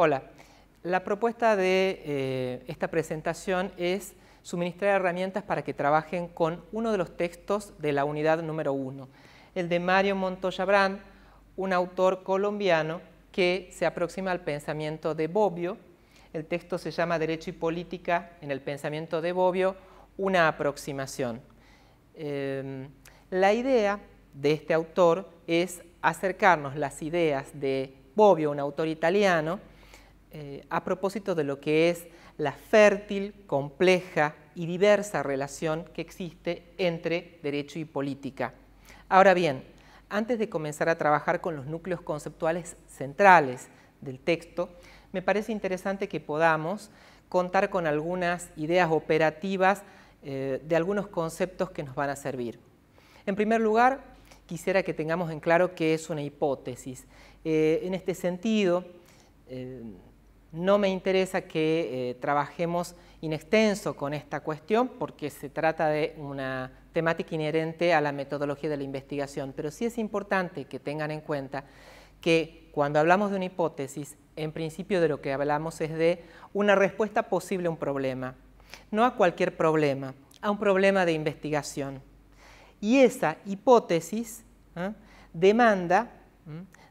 Hola, la propuesta de eh, esta presentación es suministrar herramientas para que trabajen con uno de los textos de la unidad número uno, el de Mario Montoya Brand, un autor colombiano que se aproxima al pensamiento de Bobbio. El texto se llama Derecho y Política en el pensamiento de Bobbio, una aproximación. Em, la idea de este autor es acercarnos las ideas de Bobbio, un autor italiano, eh, a propósito de lo que es la fértil, compleja y diversa relación que existe entre derecho y política. Ahora bien, antes de comenzar a trabajar con los núcleos conceptuales centrales del texto, me parece interesante que podamos contar con algunas ideas operativas eh, de algunos conceptos que nos van a servir. En primer lugar, quisiera que tengamos en claro que es una hipótesis. Eh, en este sentido, no me interesa que eh, trabajemos in extenso con esta cuestión porque se trata de una temática inherente a la metodología de la investigación, pero sí es importante que tengan en cuenta que cuando hablamos de una hipótesis, en principio de lo que hablamos es de una respuesta posible a un problema, no a cualquier problema, a un problema de investigación. Y esa hipótesis ¿eh? demanda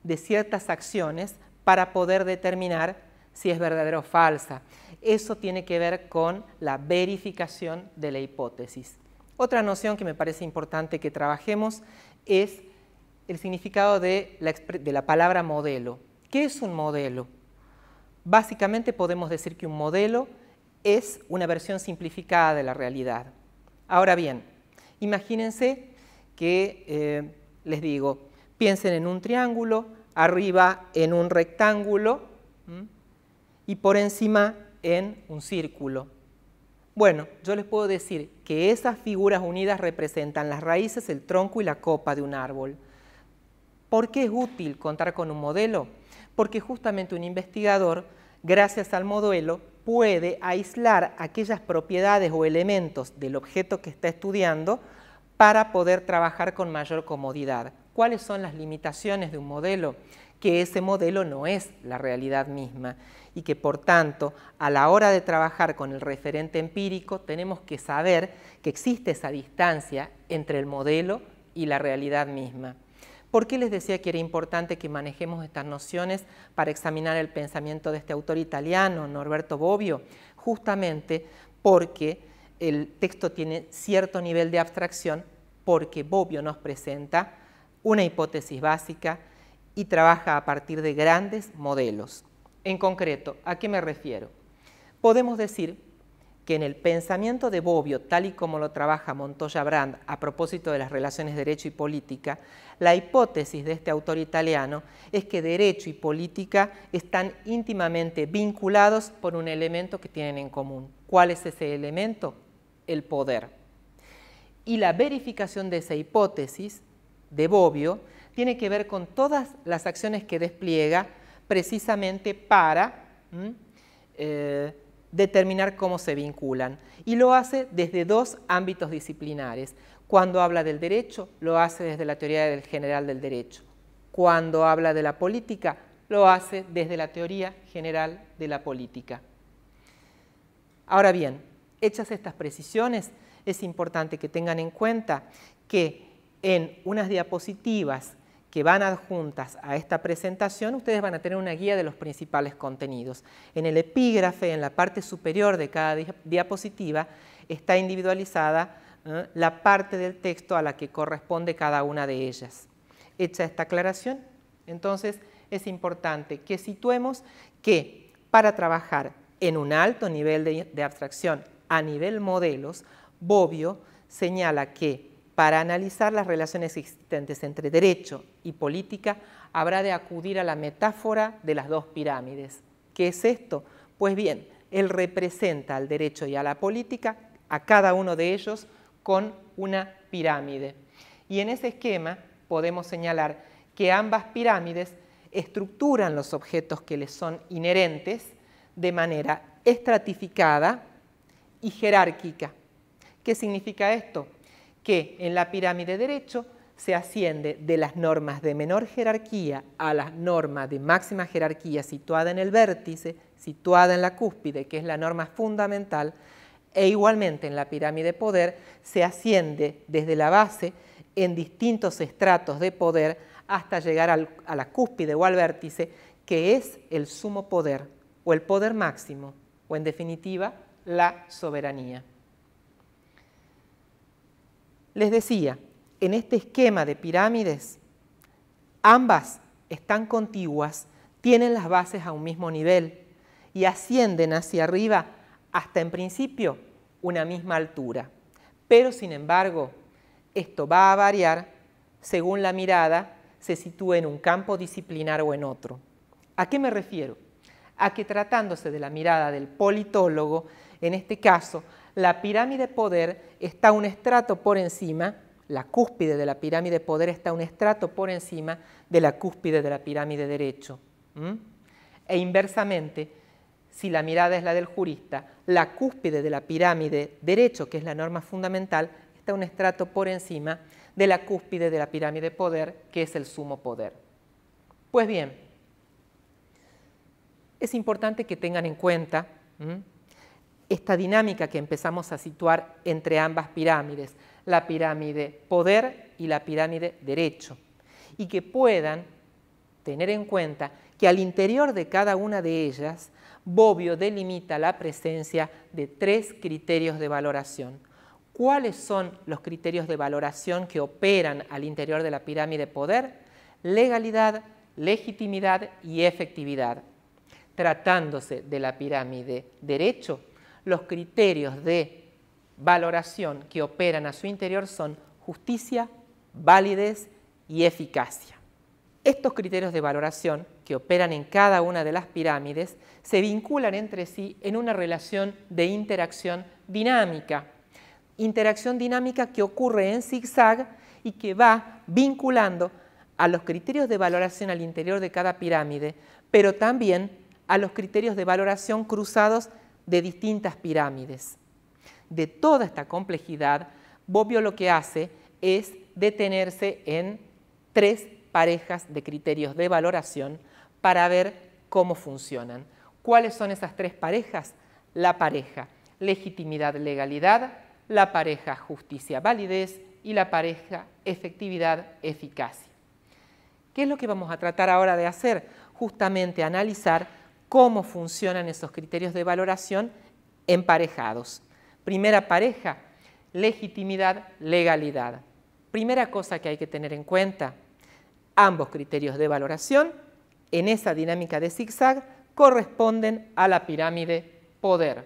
de ciertas acciones para poder determinar si es verdadera o falsa. Eso tiene que ver con la verificación de la hipótesis. Otra noción que me parece importante que trabajemos es el significado de la, palabra modelo. ¿Qué es un modelo? Básicamente podemos decir que un modelo es una versión simplificada de la realidad. Ahora bien, imagínense que, eh, les digo, piensen en un triángulo, arriba en un rectángulo, y por encima en un círculo. Bueno, yo les puedo decir que esas figuras unidas representan las raíces, el tronco y la copa de un árbol. ¿Por qué es útil contar con un modelo? Porque justamente un investigador, gracias al modelo, puede aislar aquellas propiedades o elementos del objeto que está estudiando para poder trabajar con mayor comodidad. ¿Cuáles son las limitaciones de un modelo? Que ese modelo no es la realidad misma y que por tanto a la hora de trabajar con el referente empírico tenemos que saber que existe esa distancia entre el modelo y la realidad misma. ¿Por qué les decía que era importante que manejemos estas nociones para examinar el pensamiento de este autor italiano, Norberto Bobbio? Justamente porque el texto tiene cierto nivel de abstracción, porque Bobbio nos presenta una hipótesis básica y trabaja a partir de grandes modelos. En concreto, ¿a qué me refiero? Podemos decir que en el pensamiento de Bobbio, tal y como lo trabaja Montoya Brand a propósito de las relaciones derecho y política, la hipótesis de este autor italiano es que derecho y política están íntimamente vinculados por un elemento que tienen en común. ¿Cuál es ese elemento? El poder. Y la verificación de esa hipótesis de Bobbio tiene que ver con todas las acciones que despliega precisamente para eh, determinar cómo se vinculan. Y lo hace desde dos ámbitos disciplinares. Cuando habla del derecho, lo hace desde la teoría del general del derecho. Cuando habla de la política, lo hace desde la teoría general de la política. Ahora bien, hechas estas precisiones, es importante que tengan en cuenta que en unas diapositivas que van adjuntas a esta presentación, ustedes van a tener una guía de los principales contenidos. En el epígrafe, en la parte superior de cada diapositiva, está individualizada ¿eh? la parte del texto a la que corresponde cada una de ellas. Hecha esta aclaración, entonces es importante que situemos que para trabajar en un alto nivel de, de abstracción a nivel modelos, Bobbio señala que para analizar las relaciones existentes entre derecho y política, habrá de acudir a la metáfora de las dos pirámides. ¿Qué es esto? Pues bien, él representa al derecho y a la política, a cada uno de ellos, con una pirámide. Y en ese esquema podemos señalar que ambas pirámides estructuran los objetos que les son inherentes de manera estratificada y jerárquica. ¿Qué significa esto? que en la pirámide derecho se asciende de las normas de menor jerarquía a las normas de máxima jerarquía situada en el vértice, situada en la cúspide, que es la norma fundamental, e igualmente en la pirámide poder se asciende desde la base en distintos estratos de poder hasta llegar a la cúspide o al vértice, que es el sumo poder o el poder máximo, o en definitiva, la soberanía. Les decía, en este esquema de pirámides, ambas están contiguas, tienen las bases a un mismo nivel y ascienden hacia arriba hasta en principio una misma altura. Pero sin embargo, esto va a variar según la mirada se sitúe en un campo disciplinar o en otro. ¿A qué me refiero? A que tratándose de la mirada del politólogo, en este caso, la pirámide de poder está un estrato por encima, la cúspide de la pirámide de poder está un estrato por encima de la cúspide de la pirámide derecho. E inversamente, si la mirada es la del jurista, la cúspide de la pirámide derecho, que es la norma fundamental, está un estrato por encima de la cúspide de la pirámide de poder, que es el sumo poder. Pues bien, es importante que tengan en cuenta esta dinámica que empezamos a situar entre ambas pirámides, la pirámide poder y la pirámide derecho, y que puedan tener en cuenta que al interior de cada una de ellas, Bobbio delimita la presencia de tres criterios de valoración. ¿Cuáles son los criterios de valoración que operan al interior de la pirámide poder? Legalidad, legitimidad y efectividad. Tratándose de la pirámide derecho, los criterios de valoración que operan a su interior son justicia, validez y eficacia. Estos criterios de valoración que operan en cada una de las pirámides se vinculan entre sí en una relación de interacción dinámica. Interacción dinámica que ocurre en zigzag y que va vinculando a los criterios de valoración al interior de cada pirámide, pero también a los criterios de valoración cruzados de distintas pirámides. De toda esta complejidad, Bobbio lo que hace es detenerse en tres parejas de criterios de valoración para ver cómo funcionan. ¿Cuáles son esas tres parejas? La pareja legitimidad-legalidad, la pareja justicia-validez y la pareja efectividad-eficacia. ¿Qué es lo que vamos a tratar ahora de hacer? Justamente analizar cómo funcionan esos criterios de valoración emparejados. Primera pareja, legitimidad, legalidad. Primera cosa que hay que tener en cuenta, ambos criterios de valoración en esa dinámica de zigzag corresponden a la pirámide poder.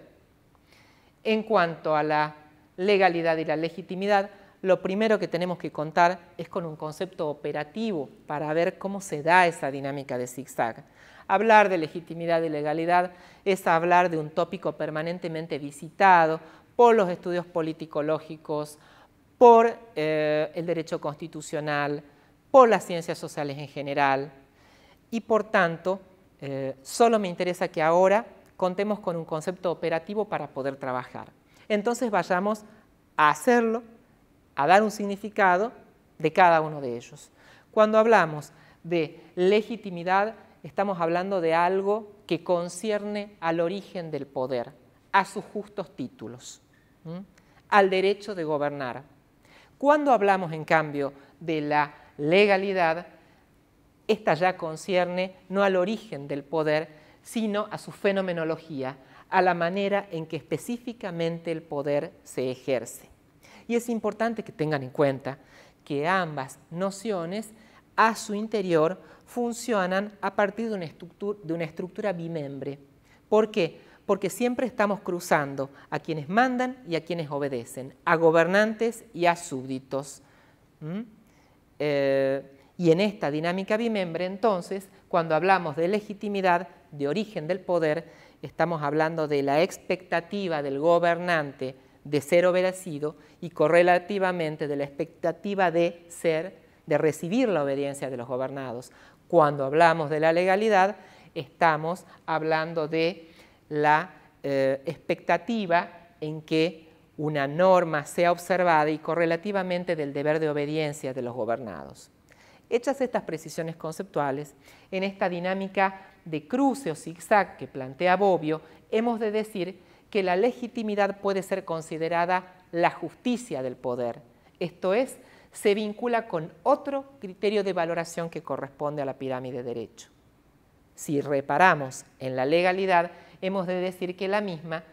En cuanto a la legalidad y la legitimidad, lo primero que tenemos que contar es con un concepto operativo para ver cómo se da esa dinámica de zigzag. Hablar de legitimidad y legalidad es hablar de un tópico permanentemente visitado por los estudios politicológicos, por eh, el derecho constitucional, por las ciencias sociales en general y por tanto eh, solo me interesa que ahora contemos con un concepto operativo para poder trabajar. Entonces vayamos a hacerlo a dar un significado de cada uno de ellos. Cuando hablamos de legitimidad, estamos hablando de algo que concierne al origen del poder, a sus justos títulos, al derecho de gobernar. Cuando hablamos, en cambio, de la legalidad, esta ya concierne no al origen del poder, sino a su fenomenología, a la manera en que específicamente el poder se ejerce. Y es importante que tengan en cuenta que ambas nociones a su interior funcionan a partir de una, estructura, bimembre. ¿Por qué? Porque siempre estamos cruzando a quienes mandan y a quienes obedecen, a gobernantes y a súbditos. ¿Mm? Eh, y en esta dinámica bimembre, entonces, cuando hablamos de legitimidad, de origen del poder, estamos hablando de la expectativa del gobernante de ser obedecido y correlativamente de la expectativa de ser, de recibir la obediencia de los gobernados. Cuando hablamos de la legalidad, estamos hablando de la eh, expectativa en que una norma sea observada y correlativamente del deber de obediencia de los gobernados. Hechas estas precisiones conceptuales, en esta dinámica de cruce o zigzag que plantea Bobbio, hemos de decir que la legitimidad puede ser considerada la justicia del poder, esto es, se vincula con otro criterio de valoración que corresponde a la pirámide derecho. Si reparamos en la legalidad, hemos de decir que la misma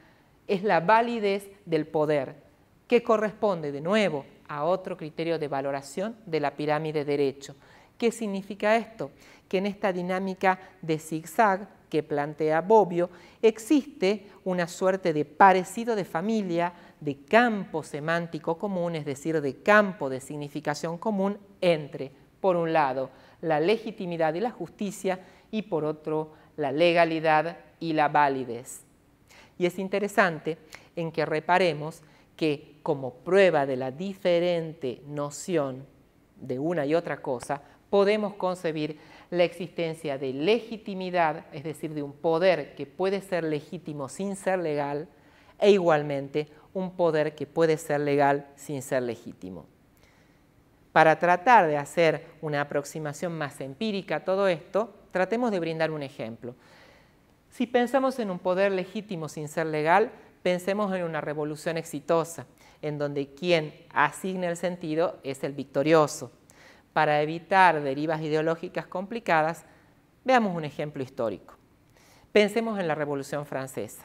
es la validez del poder, que corresponde de nuevo a otro criterio de valoración de la pirámide derecho. ¿Qué significa esto? Que en esta dinámica de zigzag que plantea Bobbio, existe una suerte de parecido de familia, de campo semántico común, es decir, de campo de significación común entre, por un lado, la legitimidad y la justicia y por otro, la legalidad y la validez. Y es interesante en que reparemos que como prueba de la diferente noción de una y otra cosa, podemos concebir la existencia de legitimidad, es decir, de un poder que puede ser legítimo sin ser legal, e igualmente un poder que puede ser legal sin ser legítimo. Para tratar de hacer una aproximación más empírica a todo esto, tratemos de brindar un ejemplo. Si pensamos en un poder legítimo sin ser legal, pensemos en una revolución exitosa, en donde quien asigne el sentido es el victorioso para evitar derivas ideológicas complicadas, veamos un ejemplo histórico. Pensemos en la Revolución Francesa.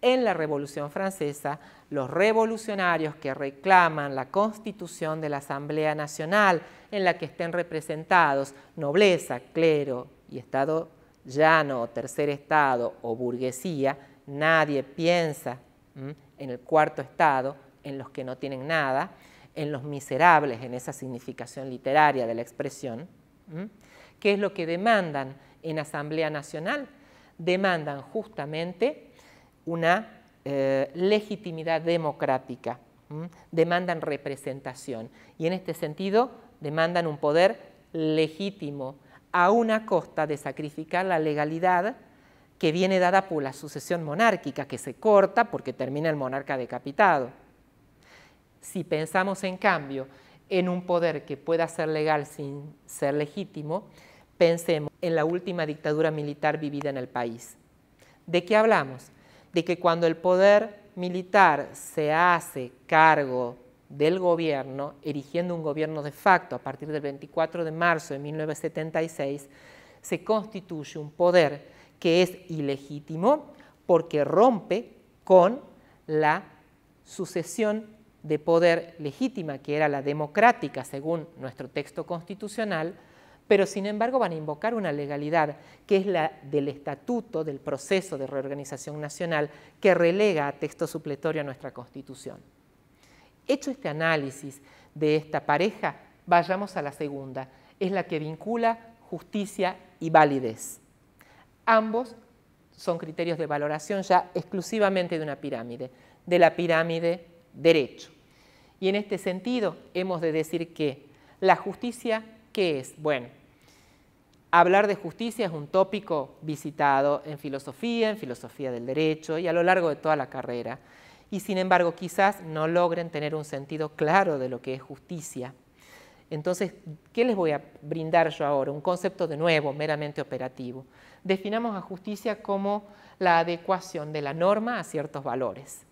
En la Revolución Francesa, los revolucionarios que reclaman la constitución de la Asamblea Nacional en la que estén representados nobleza, clero y Estado llano o tercer Estado o burguesía, nadie piensa en el cuarto Estado, en los que no tienen nada, en Los Miserables, en esa significación literaria de la expresión, ¿qué es lo que demandan en Asamblea Nacional? Demandan justamente una eh, legitimidad democrática, demandan representación y en este sentido demandan un poder legítimo a una costa de sacrificar la legalidad que viene dada por la sucesión monárquica, que se corta porque termina el monarca decapitado. Si pensamos, en cambio, en un poder que pueda ser legal sin ser legítimo, pensemos en la última dictadura militar vivida en el país. ¿De qué hablamos? De que cuando el poder militar se hace cargo del gobierno, erigiendo un gobierno de facto a partir del 24 de marzo de 1976, se constituye un poder que es ilegítimo porque rompe con la sucesión de poder legítima, que era la democrática según nuestro texto constitucional, pero sin embargo van a invocar una legalidad que es la del estatuto del proceso de reorganización nacional que relega a texto supletorio a nuestra constitución. Hecho este análisis de esta pareja, vayamos a la segunda, es la que vincula justicia y validez. Ambos son criterios de valoración ya exclusivamente de una pirámide, de la pirámide derecho. Y en este sentido hemos de decir que la justicia, ¿qué es? Bueno, hablar de justicia es un tópico visitado en filosofía, en filosofía del derecho y a lo largo de toda la carrera. Y sin embargo, quizás no logren tener un sentido claro de lo que es justicia. Entonces, ¿qué les voy a brindar yo ahora? Un concepto de nuevo, meramente operativo. Definamos a justicia como la adecuación de la norma a ciertos valores.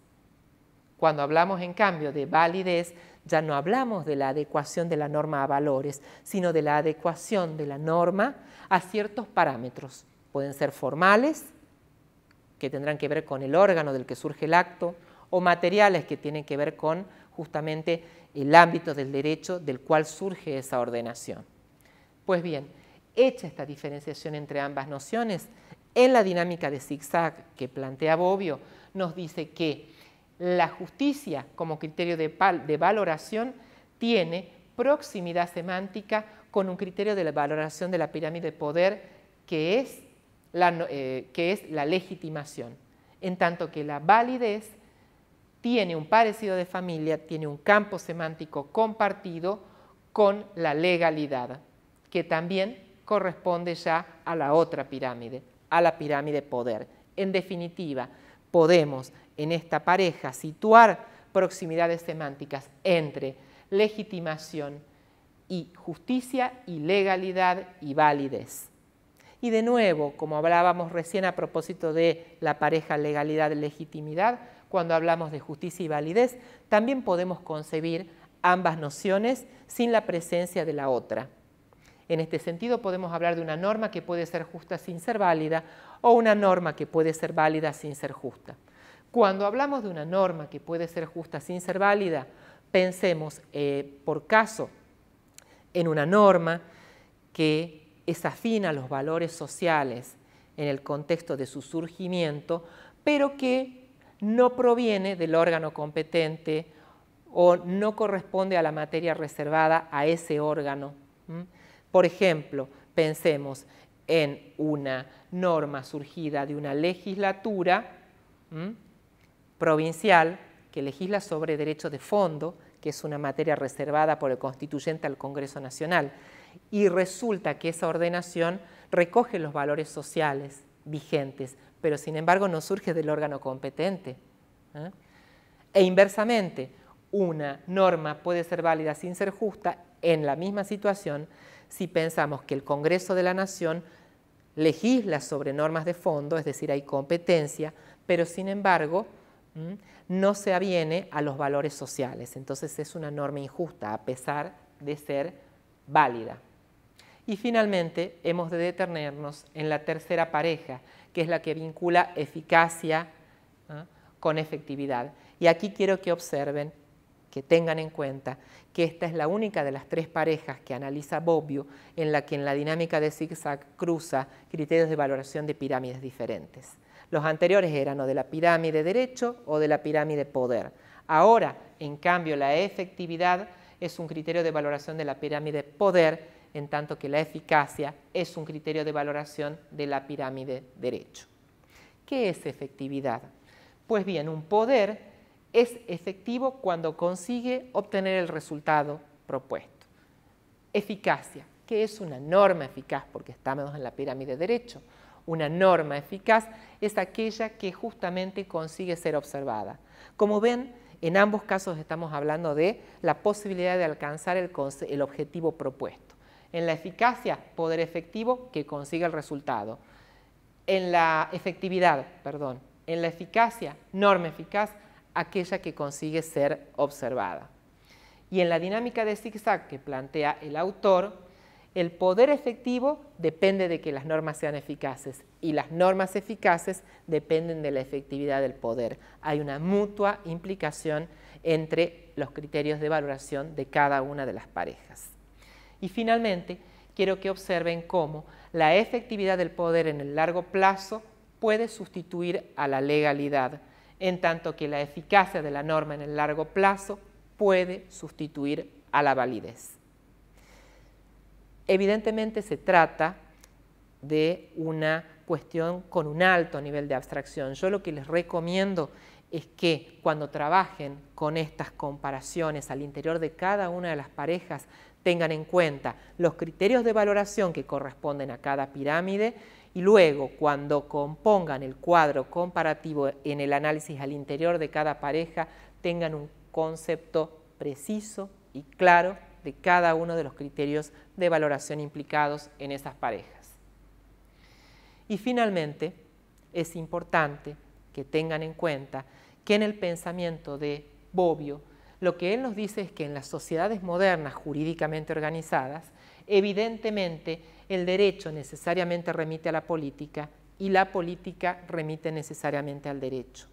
Cuando hablamos, en cambio, de validez, ya no hablamos de la adecuación de la norma a valores, sino de la adecuación de la norma a ciertos parámetros. Pueden ser formales, que tendrán que ver con el órgano del que surge el acto, o materiales que tienen que ver con justamente el ámbito del derecho del cual surge esa ordenación. Pues bien, hecha esta diferenciación entre ambas nociones, en la dinámica de zigzag que plantea Bobbio, nos dice que la justicia como criterio de, valoración tiene proximidad semántica con un criterio de la valoración de la pirámide de poder que es la, eh, que es la legitimación, en tanto que la validez tiene un parecido de familia, tiene un campo semántico compartido con la legalidad, que también corresponde ya a la otra pirámide, a la pirámide de poder. En definitiva, podemos en esta pareja situar proximidades semánticas entre legitimación y justicia y legalidad y validez. Y de nuevo, como hablábamos recién a propósito de la pareja legalidad-legitimidad, cuando hablamos de justicia y validez, también podemos concebir ambas nociones sin la presencia de la otra. En este sentido, podemos hablar de una norma que puede ser justa sin ser válida o una norma que puede ser válida sin ser justa. Cuando hablamos de una norma que puede ser justa sin ser válida, pensemos eh, por caso en una norma que es los valores sociales en el contexto de su surgimiento, pero que no proviene del órgano competente o no corresponde a la materia reservada a ese órgano. Por ejemplo, pensemos en una norma surgida de una legislatura provincial que legisla sobre derecho de fondo, que es una materia reservada por el constituyente al Congreso Nacional. Y resulta que esa ordenación recoge los valores sociales vigentes, pero sin embargo no surge del órgano competente. ¿eh? E inversamente, una norma puede ser válida sin ser justa en la misma situación si pensamos que el Congreso de la Nación legisla sobre normas de fondo, es decir, hay competencia, pero sin embargo no se aviene a los valores sociales. Entonces es una norma injusta a pesar de ser válida. Y finalmente hemos de detenernos en la tercera pareja, que es la que vincula eficacia con efectividad. Y aquí quiero que observen que tengan en cuenta que esta es la única de las tres parejas que analiza Bobbio en la que en la dinámica de zigzag cruza criterios de valoración de pirámides diferentes. Los anteriores eran o de la pirámide derecho o de la pirámide poder. Ahora, en cambio, la efectividad es un criterio de valoración de la pirámide poder, en tanto que la eficacia es un criterio de valoración de la pirámide derecho. ¿Qué es efectividad? Pues bien, un poder es efectivo cuando consigue obtener el resultado propuesto. Eficacia, que es una norma eficaz, porque estamos en la pirámide derecho. Una norma eficaz es aquella que justamente consigue ser observada. Como ven, en ambos casos estamos hablando de la posibilidad de alcanzar el, el objetivo propuesto. En la eficacia, poder efectivo que consiga el resultado. En la efectividad, perdón, en la eficacia, norma eficaz, aquella que consigue ser observada. Y en la dinámica de zigzag que plantea el autor, el poder efectivo depende de que las normas sean eficaces y las normas eficaces dependen de la efectividad del poder. Hay una mutua implicación entre los criterios de valoración de cada una de las parejas. Y finalmente, quiero que observen cómo la efectividad del poder en el largo plazo puede sustituir a la legalidad en tanto que la eficacia de la norma en el largo plazo puede sustituir a la validez. Evidentemente se trata de una cuestión con un alto nivel de abstracción. Yo lo que les recomiendo es que cuando trabajen con estas comparaciones al interior de cada una de las parejas, tengan en cuenta los criterios de valoración que corresponden a cada pirámide, y luego cuando compongan el cuadro comparativo en el análisis al interior de cada pareja, tengan un concepto preciso y claro de cada uno de los criterios de valoración implicados en esas parejas. Y finalmente, es importante que tengan en cuenta que en el pensamiento de Bobbio, lo que él nos dice es que en las sociedades modernas jurídicamente organizadas, evidentemente el derecho necesariamente remite a la política y la política remite necesariamente al derecho.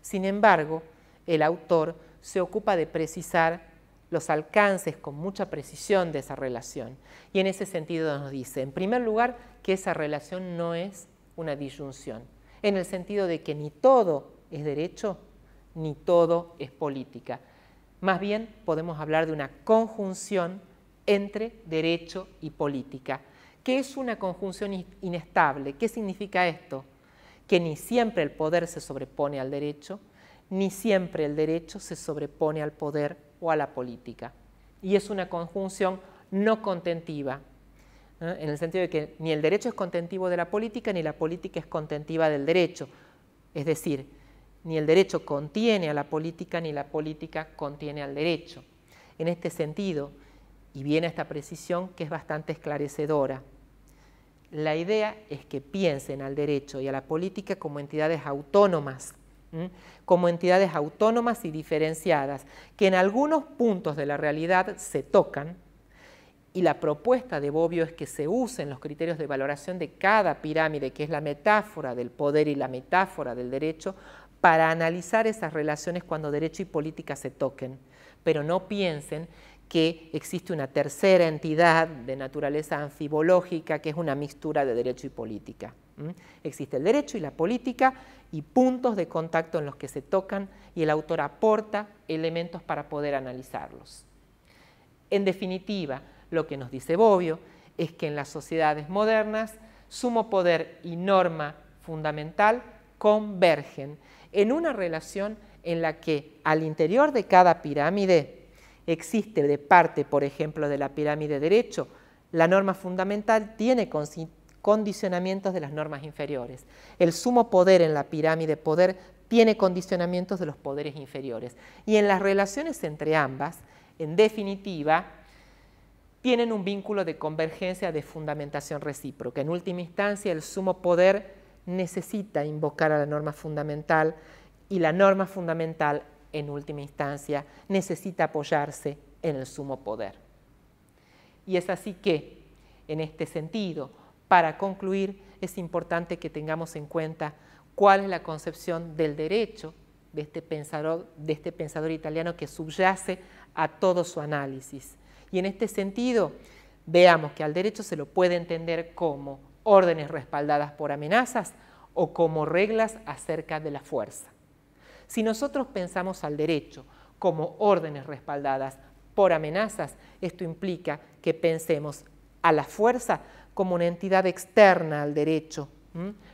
Sin embargo, el autor se ocupa de precisar los alcances con mucha precisión de esa relación. Y en ese sentido nos dice, en primer lugar, que esa relación no es una disyunción, en el sentido de que ni todo es derecho, ni todo es política. Más bien podemos hablar de una conjunción entre derecho y política. ¿Qué es una conjunción inestable? ¿Qué significa esto? Que ni siempre el poder se sobrepone al derecho, ni siempre el derecho se sobrepone al poder o a la política. Y es una conjunción no contentiva, en el sentido de que ni el derecho es contentivo de la política, ni la política es contentiva del derecho. Es decir, ni el derecho contiene a la política, ni la política contiene al derecho. En este sentido, y viene esta precisión que es bastante esclarecedora. La idea es que piensen al derecho y a la política como entidades autónomas, como entidades autónomas y diferenciadas, que en algunos puntos de la realidad se tocan, y la propuesta de Bobbio es que se usen los criterios de valoración de cada pirámide, que es la metáfora del poder y la metáfora del derecho, para analizar esas relaciones cuando derecho y política se toquen. Pero no piensen que existe una tercera entidad de naturaleza anfibológica que es una mixtura de derecho y política. Existe el derecho y la política y puntos de contacto en los que se tocan y el autor aporta elementos para poder analizarlos. En definitiva, lo que nos dice Bobbio es que en las sociedades modernas sumo poder y norma fundamental convergen en una relación en la que al interior de cada pirámide existe de parte, por ejemplo, de la pirámide de derecho, la norma fundamental tiene condicionamientos de las normas inferiores. El sumo poder en la pirámide poder tiene condicionamientos de los poderes inferiores. Y en las relaciones entre ambas, en definitiva, tienen un vínculo de convergencia de fundamentación recíproca. En última instancia, el sumo poder necesita invocar a la norma fundamental y la norma fundamental en última instancia, necesita apoyarse en el sumo poder. Y es así que, en este sentido, para concluir, es importante que tengamos en cuenta cuál es la concepción del derecho este de este pensador, italiano que subyace a todo su análisis. Y en este sentido, veamos que al derecho se lo puede entender como órdenes respaldadas por amenazas o como reglas acerca de la fuerza. Si nosotros pensamos al derecho como órdenes respaldadas por amenazas, esto implica que pensemos a la fuerza como una entidad externa al derecho,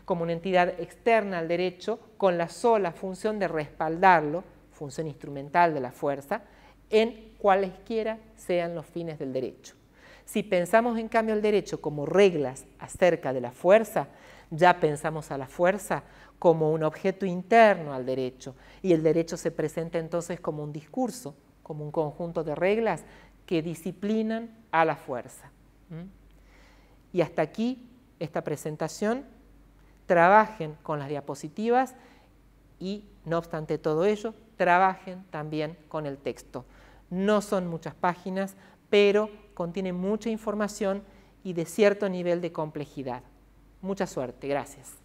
como una entidad externa al derecho con la sola función de respaldarlo, función instrumental de la fuerza, en cualesquiera sean los fines del derecho. Si pensamos en cambio al derecho como reglas acerca de la fuerza, ya pensamos a la fuerza como un objeto interno al derecho y el derecho se presenta entonces como un discurso, como un conjunto de reglas que disciplinan a la fuerza. Y hasta aquí esta presentación. Trabajen con las diapositivas y, no obstante todo ello, trabajen también con el texto. No son muchas páginas, pero contienen mucha información y de cierto nivel de complejidad. Mucha suerte, gracias.